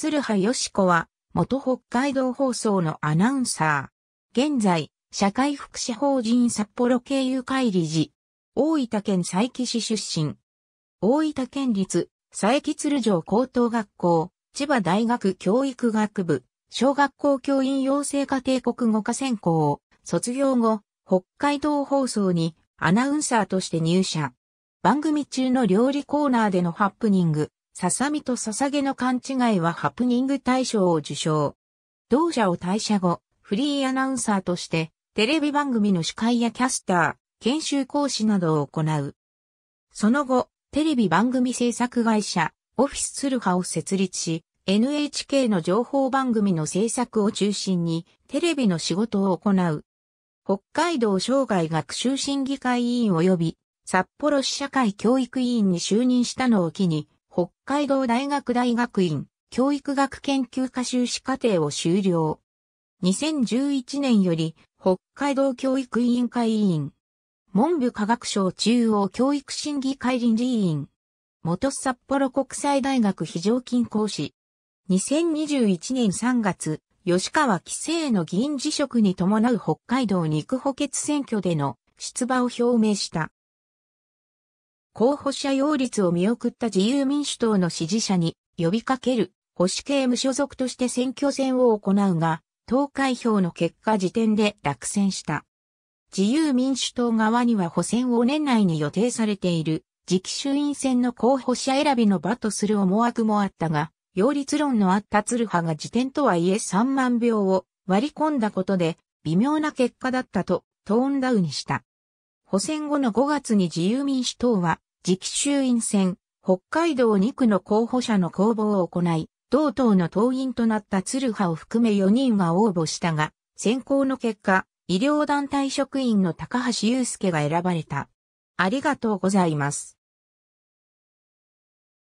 鶴葉よし子は、元北海道放送のアナウンサー。現在、社会福祉法人札幌経由会理事。大分県佐伯市出身。大分県立佐伯鶴城高等学校、千葉大学教育学部、小学校教員養成家庭国語科専攻を卒業後、北海道放送にアナウンサーとして入社。番組中の料理コーナーでのハプニング、ささみとささげの勘違いはハプニング大賞を受賞。同社を退社後、フリーアナウンサーとして、テレビ番組の司会やキャスター、研修講師などを行う。その後、テレビ番組制作会社、オフィスツルハを設立し、NHK の情報番組の制作を中心に、テレビの仕事を行う。北海道生涯学習審議会委員及び、札幌市社会教育委員に就任したのを機に、北海道大学大学院教育学研究科修士課程を修了。2011年より北海道教育委員会委員、文部科学省中央教育審議会臨時委員、元札幌国際大学非常勤講師、2021年3月、吉川規制の議員辞職に伴う北海道肉補欠選挙での出馬を表明した。候補者擁立を見送った自由民主党の支持者に呼びかける保守系無所属として選挙戦を行うが、投開票の結果時点で落選した。自由民主党側には補選を年内に予定されている次期衆院選の候補者選びの場とする思惑もあったが、擁立論のあった鶴派が時点とはいえ3万票を割り込んだことで微妙な結果だったとトーンダウンした。補選後の5月に自由民主党は次期衆院選、北海道2区の候補者の公募を行い、同党の党員となった鶴葉を含め4人が応募したが、選考の結果、医療団体職員の高橋祐介が選ばれた。ありがとうございます。